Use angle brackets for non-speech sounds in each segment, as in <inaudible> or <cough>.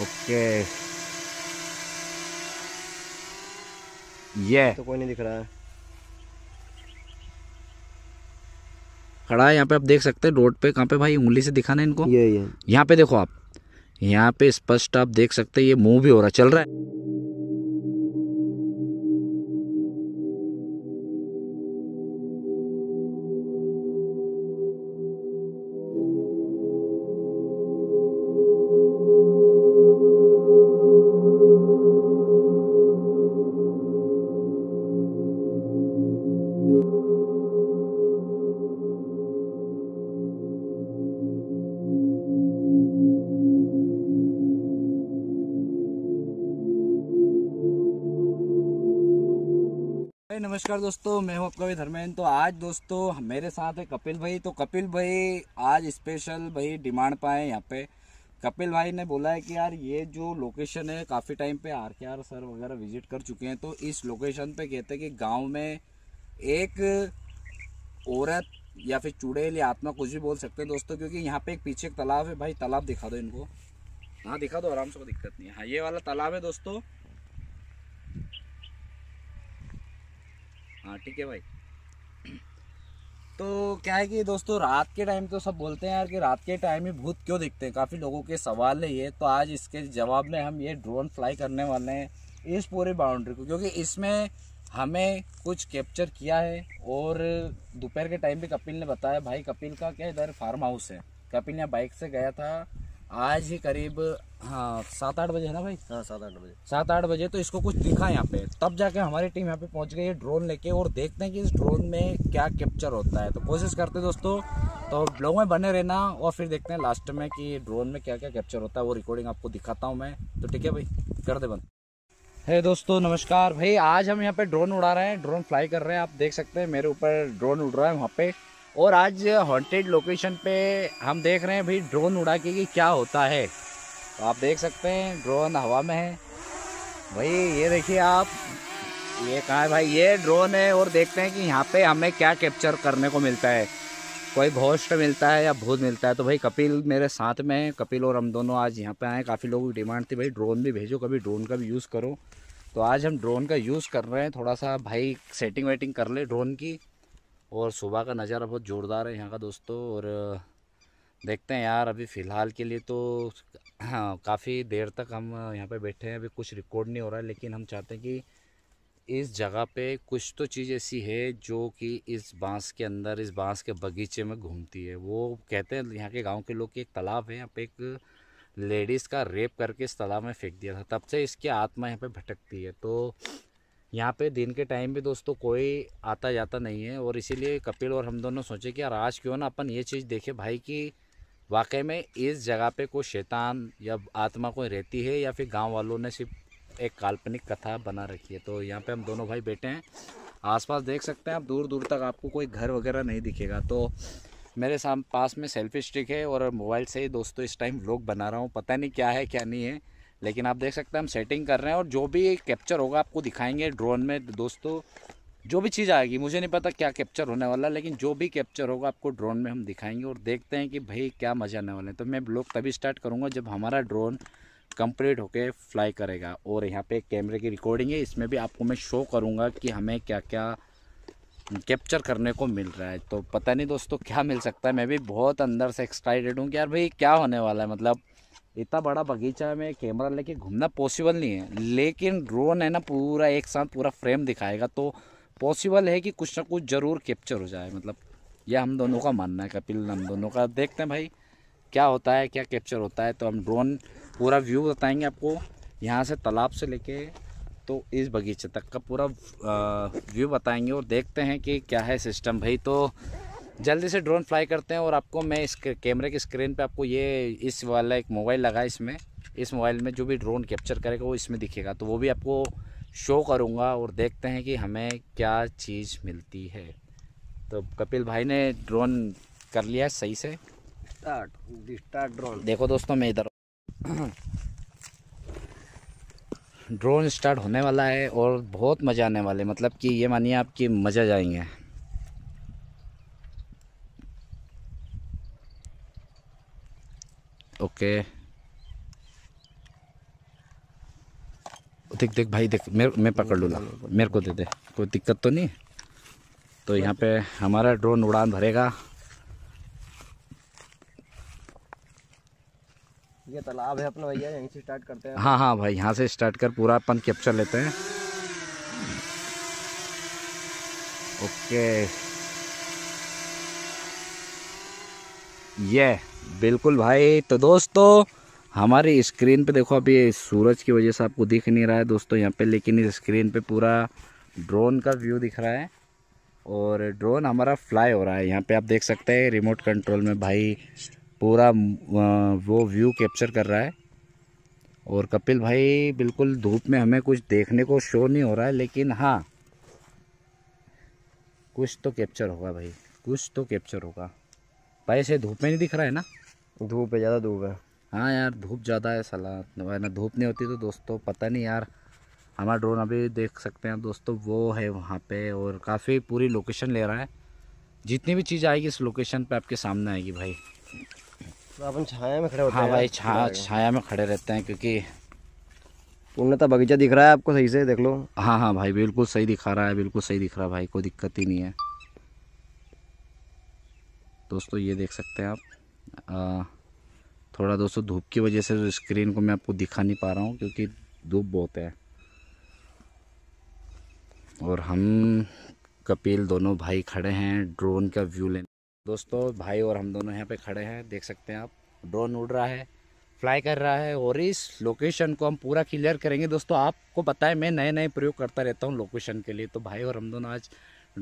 Okay ये तो कोई नहीं दिख रहा है खड़ा है यहाँ पे आप देख सकते हैं रोड पे कहाँ पे भाई उंगली से दिखाना है इनको ये ये यहाँ पे देखो आप यहाँ पे स्पष्ट आप देख सकते हैं ये मुंह भी हो रहा चल रहा है नमस्कार दोस्तों मैं हूं आपका भाई धर्मेंद्र तो आज दोस्तों मेरे साथ है कपिल भाई तो कपिल भाई आज स्पेशल भाई डिमांड पाए यहाँ पे कपिल भाई ने बोला है कि यार ये जो लोकेशन है काफ़ी टाइम पे आर के आर सर वगैरह विजिट कर चुके हैं तो इस लोकेशन पे कहते हैं कि गांव में एक औरत या फिर चुड़ैल या आत्मा कुछ भी बोल सकते हैं दोस्तों क्योंकि यहाँ पे एक पीछे एक तालाब है भाई तालाब दिखा दो इनको हाँ दिखा दो आराम से कोई दिक्कत नहीं है हाँ ये वाला तालाब है दोस्तों हाँ ठीक है भाई तो क्या है कि दोस्तों रात के टाइम तो सब बोलते हैं यार कि रात के टाइम में भूत क्यों दिखते हैं काफ़ी लोगों के सवाल है ये तो आज इसके जवाब में हम ये ड्रोन फ्लाई करने वाले हैं इस पूरे बाउंड्री को क्योंकि इसमें हमें कुछ कैप्चर किया है और दोपहर के टाइम भी कपिल ने बताया भाई कपिल का क्या इधर फार्म हाउस है कपिल यहाँ बाइक से गया था आज ही करीब हाँ सात आठ बजे है ना भाई हाँ सात आठ बजे सात आठ बजे तो इसको कुछ दिखा यहाँ पे तब जाके हमारी टीम यहाँ पे पहुँच गई है ड्रोन लेके और देखते हैं कि इस ड्रोन में क्या कैप्चर होता है तो कोशिश करते हैं दोस्तों तो ब्लॉग में बने रहना और फिर देखते हैं लास्ट में कि ड्रोन में क्या क्या कैप्चर होता है वो रिकॉर्डिंग आपको दिखाता हूँ मैं तो ठीक है भाई कर दे बंद हे दोस्तों नमस्कार भाई आज हम यहाँ पे ड्रोन उड़ा रहे हैं ड्रोन फ्लाई कर रहे हैं आप देख सकते हैं मेरे ऊपर ड्रोन उड़ रहा है वहाँ पे और आज हॉन्टेड लोकेशन पे हम देख रहे हैं भाई ड्रोन उड़ा के कि क्या होता है तो आप देख सकते हैं ड्रोन हवा में है भाई ये देखिए आप ये कहाँ है भाई ये ड्रोन है और देखते हैं कि यहाँ पे हमें क्या कैप्चर करने को मिलता है कोई घोष्ट मिलता है या भूत मिलता है तो भाई कपिल मेरे साथ में है कपिल और हम दोनों आज यहाँ पे आए काफ़ी लोगों की डिमांड थी भाई ड्रोन भी भेजो कभी ड्रोन का भी यूज़ करो तो आज हम ड्रोन का यूज़ कर रहे हैं थोड़ा सा भाई सेटिंग वेटिंग कर ले ड्रोन की और सुबह का नज़ारा बहुत ज़ोरदार है यहाँ का दोस्तों और देखते हैं यार अभी फ़िलहाल के लिए तो हाँ, काफ़ी देर तक हम यहाँ पे बैठे हैं अभी कुछ रिकॉर्ड नहीं हो रहा है लेकिन हम चाहते हैं कि इस जगह पे कुछ तो चीज़ ऐसी है जो कि इस बांस के अंदर इस बांस के बगीचे में घूमती है वो कहते हैं यहाँ के गांव के लोग कि एक तालाब है यहाँ पे एक लेडीज़ का रेप करके इस तालाब में फेंक दिया था तब से इसकी आत्मा यहाँ पर भटकती है तो यहाँ पे दिन के टाइम भी दोस्तों कोई आता जाता नहीं है और इसीलिए कपिल और हम दोनों सोचे कि यार आज क्यों ना अपन ये चीज़ देखें भाई कि वाकई में इस जगह पे कोई शैतान या आत्मा कोई रहती है या फिर गांव वालों ने सिर्फ एक काल्पनिक कथा बना रखी है तो यहाँ पे हम दोनों भाई बैठे हैं आस देख सकते हैं आप दूर दूर तक आपको कोई घर वगैरह नहीं दिखेगा तो मेरे साम पास में सेल्फी स्टिक है और मोबाइल से ही दोस्तों इस टाइम व्लॉग बना रहा हूँ पता नहीं क्या है क्या नहीं है लेकिन आप देख सकते हैं हम सेटिंग कर रहे हैं और जो भी कैप्चर होगा आपको दिखाएंगे ड्रोन में दोस्तों जो भी चीज़ आएगी मुझे नहीं पता क्या कैप्चर होने वाला लेकिन जो भी कैप्चर होगा आपको ड्रोन में हम दिखाएंगे और देखते हैं कि भाई क्या मज़ा आने वाला है तो मैं ब्लॉग तभी स्टार्ट करूँगा जब हमारा ड्रोन कंप्लीट होके फ्लाई करेगा और यहाँ पे कैमरे की रिकॉर्डिंग है इसमें भी आपको मैं शो करूँगा कि हमें क्या क्या कैप्चर करने को मिल रहा है तो पता नहीं दोस्तों क्या मिल सकता है मैं भी बहुत अंदर से एक्साइटेड हूँ कि यार भाई क्या होने वाला है मतलब इतना बड़ा बगीचा में कैमरा लेके घूमना पॉसिबल नहीं है लेकिन ड्रोन है ना पूरा एक साथ पूरा फ्रेम दिखाएगा तो पॉसिबल है कि कुछ ना कुछ ज़रूर कैप्चर हो जाए मतलब यह हम दोनों का मानना है कपिल हम दोनों का देखते हैं भाई क्या होता है क्या कैप्चर होता है तो हम ड्रोन पूरा व्यू बताएंगे आपको यहाँ से तालाब से लेके तो इस बगीचे तक का पूरा व्यू बताएंगे और देखते हैं कि क्या है सिस्टम भाई तो जल्दी से ड्रोन फ्लाई करते हैं और आपको मैं इस कैमरे की स्क्रीन पे आपको ये इस वाला एक मोबाइल लगा इसमें इस मोबाइल में जो भी ड्रोन कैप्चर करेगा वो इसमें दिखेगा तो वो भी आपको शो करूँगा और देखते हैं कि हमें क्या चीज़ मिलती है तो कपिल भाई ने ड्रोन कर लिया सही से स्टार्ट स्टार्ट ड्रोन देखो दोस्तों मैं इधर <clears throat> ड्रोन स्टार्ट होने वाला है और बहुत मज़ा आने वाले मतलब कि ये मानिए आपकी मज़ा जाएंगे ओके देख देख भाई देख मेरे मैं पकड़ लूँगा मेरे को दे दे कोई दिक्कत तो नहीं तो यहाँ पे हमारा ड्रोन उड़ान भरेगा ये तालाब है अपना भैया यहीं से स्टार्ट करते हैं हाँ हाँ भाई यहाँ से स्टार्ट कर पूरा अपन कैप्चर लेते हैं ओके ये बिल्कुल भाई तो दोस्तों हमारी स्क्रीन पे देखो अभी सूरज की वजह से आपको दिख नहीं रहा है दोस्तों यहाँ पे लेकिन इस स्क्रीन पे पूरा ड्रोन का व्यू दिख रहा है और ड्रोन हमारा फ्लाई हो रहा है यहाँ पे आप देख सकते हैं रिमोट कंट्रोल में भाई पूरा वो व्यू कैप्चर कर रहा है और कपिल भाई बिल्कुल धूप में हमें कुछ देखने को शो नहीं हो रहा है लेकिन हाँ कुछ तो कैप्चर होगा भाई कुछ तो कैप्चर होगा भाई ऐसे धूप में नहीं दिख रहा है ना धूप है ज़्यादा धूप है हाँ यार धूप ज़्यादा है सला ना धूप नहीं होती तो दोस्तों पता नहीं यार हमारा ड्रोन अभी देख सकते हैं दोस्तों वो है वहाँ पे और काफ़ी पूरी लोकेशन ले रहा है जितनी भी चीज़ आएगी इस लोकेशन पे आपके सामने आएगी भाई तो अपन छाया में खड़े होते हाँ भाई छाया छाया में खड़े रहते हैं क्योंकि पूर्णता तो बगीचा दिख रहा है आपको सही से देख लो हाँ हाँ भाई बिल्कुल सही दिखा रहा है बिल्कुल सही दिख रहा है भाई कोई दिक्कत ही नहीं है दोस्तों ये देख सकते हैं आप आ, थोड़ा दोस्तों धूप की वजह से स्क्रीन को मैं आपको दिखा नहीं पा रहा हूँ क्योंकि धूप बहुत है और हम कपिल दोनों भाई खड़े हैं ड्रोन का व्यू लेने दोस्तों भाई और हम दोनों यहाँ पे खड़े हैं देख सकते हैं आप ड्रोन उड़ रहा है फ्लाई कर रहा है और इस लोकेशन को हम पूरा क्लियर करेंगे दोस्तों आपको पता है मैं नए नए प्रयोग करता रहता हूँ लोकेशन के लिए तो भाई और हम दोनों आज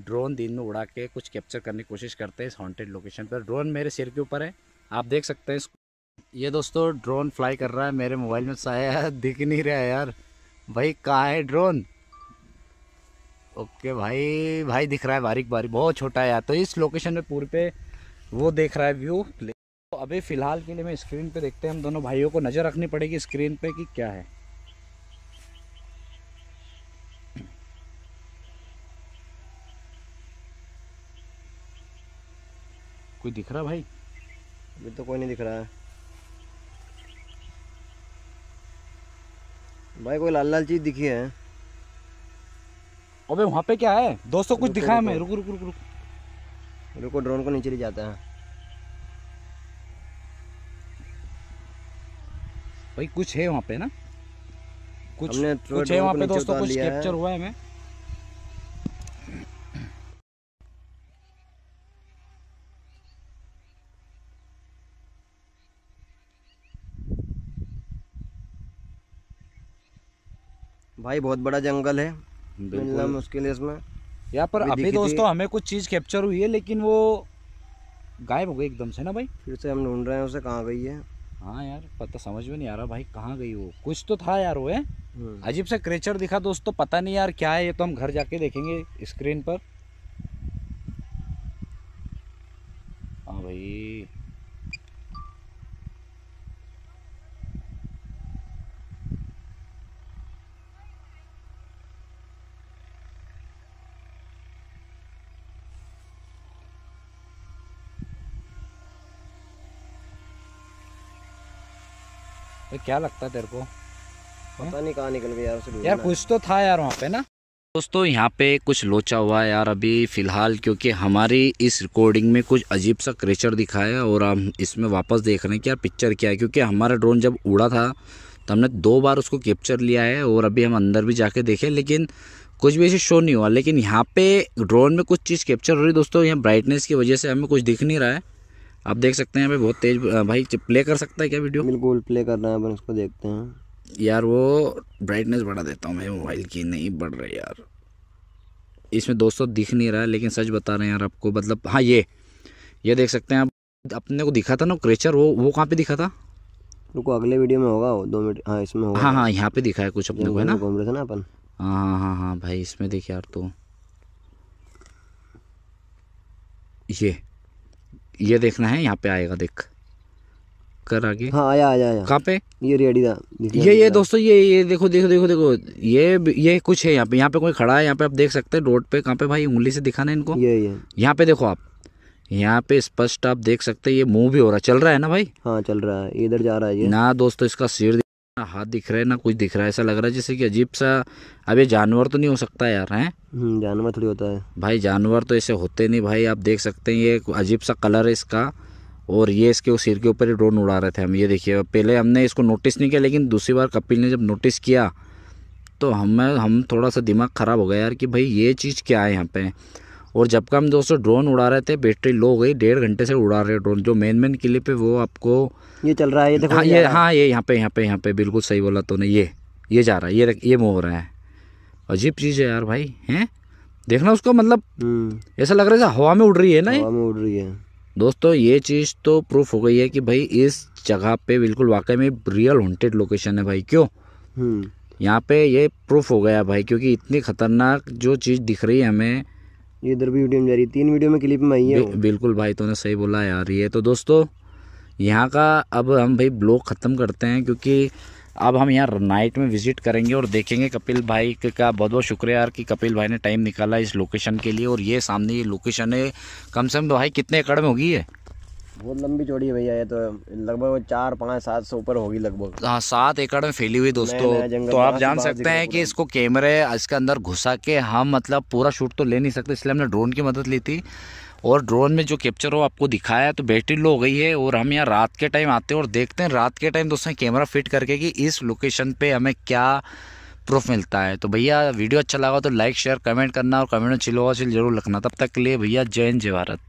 ड्रोन दिन में उड़ा के कुछ कैप्चर करने की कोशिश करते हैं इस हॉन्टेड लोकेशन पर ड्रोन मेरे सिर के ऊपर है आप देख सकते हैं ये दोस्तों ड्रोन फ्लाई कर रहा है मेरे मोबाइल में साया <laughs> दिख नहीं रहा है यार भाई कहाँ है ड्रोन ओके भाई भाई दिख रहा है बारीक बारीक बहुत छोटा है यार तो इस लोकेशन में पूरे पे वो देख रहा है व्यू तो अभी फ़िलहाल के लिए मैं स्क्रीन पे देखते हैं हम दोनों भाइयों को नज़र रखनी पड़ेगी स्क्रीन पे कि क्या है कोई दिख रहा भाई अभी तो कोई नहीं दिख रहा है भाई कोई लाल लाल चीज दिखी है अबे वहाँ पे क्या है दोस्तों कुछ दिखा है मैं रुको रुको रुको रुको रुको ड्रोन को नीचे ले जाता है भाई कुछ है वहाँ पे ना कुछ कुछ है वहाँ पे दोस्तों कुछ कैप्चर हुआ है मैं भाई बहुत बड़ा जंगल है मिलना मुश्किल है इसमें यहाँ पर अभी दोस्तों हमें कुछ चीज़ कैप्चर हुई है लेकिन वो गायब हो गई एकदम से ना भाई फिर से हम ढूंढ रहे हैं उसे कहाँ गई है हाँ यार पता समझ में नहीं आ रहा भाई कहाँ गई वो कुछ तो था यार वो है हम्म। अजीब सा क्रेचर दिखा दोस्तों पता नहीं यार क्या है ये तो हम घर जाके देखेंगे स्क्रीन पर हाँ भाई तो क्या लगता तेरे को पता नहीं कहाँ निकल गया यार यार कुछ तो था यार वहाँ पे ना दोस्तों यहाँ पे कुछ लोचा हुआ है यार अभी फ़िलहाल क्योंकि हमारी इस रिकॉर्डिंग में कुछ अजीब सा क्रेचर दिखाया और हम इसमें वापस देख रहे हैं कि यार पिक्चर क्या है क्योंकि हमारा ड्रोन जब उड़ा था तो हमने दो बार उसको कैप्चर लिया है और अभी हम अंदर भी जाके देखे लेकिन कुछ भी ऐसे शो नहीं हुआ लेकिन यहाँ पे ड्रोन में कुछ चीज़ कैप्चर हो रही दोस्तों यहाँ ब्राइटनेस की वजह से हमें कुछ दिख नहीं रहा है आप देख सकते हैं यहाँ पे बहुत तेज भाई प्ले कर सकता है क्या वीडियो बिल्कुल प्ले कर रहा है अपन उसको देखते हैं यार वो ब्राइटनेस बढ़ा देता हूँ मैं मोबाइल की नहीं बढ़ रही यार इसमें दोस्तों दिख नहीं रहा है लेकिन सच बता रहे हैं यार आपको मतलब हाँ ये ये देख सकते हैं आप अपने को दिखा था ना क्रेचर वो वो कहाँ पे दिखा था रुको अगले वीडियो में होगा वो दो मिनट हाँ इसमें होगा हाँ हाँ यहाँ पे दिखा है कुछ अपने को है ना घूम रहे थे ना अपन हाँ हाँ हाँ हाँ भाई इसमें देख यार तो ये ये देखना है यहाँ पे आएगा देख कर आगे हाँ आया आया आया कहाँ पे ये रेडी था ये ये दोस्तों ये ये देखो देखो देखो देखो ये ये कुछ है यहाँ पे यहाँ पे कोई खड़ा है यहाँ पे आप देख सकते हैं रोड पे कहाँ पे भाई उंगली से दिखाना इनको ये ये यहाँ पे देखो आप यहाँ पे स्पष्ट आप देख सकते हैं ये मूव भी हो रहा चल रहा है ना भाई हाँ चल रहा है इधर जा रहा है ये ना दोस्तों इसका सिर ना हाथ दिख रहा है ना कुछ दिख रहा है ऐसा लग रहा है जैसे कि अजीब सा अब ये जानवर तो नहीं हो सकता यार है हम्म, जानवर थोड़ी होता है भाई जानवर तो ऐसे होते नहीं भाई आप देख सकते हैं ये अजीब सा कलर है इसका और ये इसके उस सिर के ऊपर ही ड्रोन उड़ा रहे थे हम ये देखिए पहले हमने इसको नोटिस नहीं किया लेकिन दूसरी बार कपिल ने जब नोटिस किया तो हमें हम थोड़ा सा दिमाग ख़राब हो गया यार कि भाई ये चीज़ क्या है यहाँ पे और जब का हम दोस्तों ड्रोन उड़ा रहे थे बैटरी लो गई डेढ़ घंटे से उड़ा रहे ड्रोन जो मेन मेन क्लिप है वो आपको ये चल रहा है ये देखो हाँ ये हाँ ये यहाँ पे यहाँ पे यहाँ पे बिल्कुल सही बोला तो नहीं ये ये जा रहा है ये ये मूव रहा है अजीब चीज़ है यार भाई हैं देखना उसको मतलब हम्म। ऐसा लग रहा है हवा में उड़ रही है ना हवा में उड़ रही है दोस्तों ये चीज़ तो प्रूफ हो गई है कि भाई इस जगह पे बिल्कुल वाकई में रियल हॉन्टेड लोकेशन है भाई क्यों हम्म। यहाँ पे ये प्रूफ हो गया भाई क्योंकि इतनी खतरनाक जो चीज़ दिख रही है हमें ये इधर भी वीडियो में जा रही तीन वीडियो में क्लिप में आई है बिल्कुल भाई तूने सही बोला यार ये तो दोस्तों यहाँ का अब हम भाई ब्लॉग ख़त्म करते हैं क्योंकि अब हम यहाँ नाइट में विज़िट करेंगे और देखेंगे कपिल भाई का बहुत बहुत शुक्रिया यार कि कपिल भाई ने टाइम निकाला इस लोकेशन के लिए और ये सामने ये लोकेशन है कम से कम तो भाई कितने एकड़ में होगी है बहुत लंबी चौड़ी है भैया ये तो लगभग चार पाँच सात सौ ऊपर होगी लगभग हाँ सात एकड़ में फैली हुई दोस्तों नहीं, नहीं, तो आप जान सकते हैं कि इसको कैमरे इसके अंदर घुसा के हम मतलब पूरा शूट तो ले नहीं सकते इसलिए हमने ड्रोन की मदद ली थी और ड्रोन में जो कैप्चर हो आपको दिखाया तो बैटरी लो हो गई है और हम यहाँ रात के टाइम आते हैं और देखते हैं रात के टाइम दोस्तों कैमरा फिट करके कि इस लोकेशन पे हमें क्या प्रूफ मिलता है तो भैया वीडियो अच्छा लगा तो लाइक शेयर कमेंट करना और कमेंट में चिलो चिल जरूर रखना तब तक के लिए भैया जय हिंद जय भारत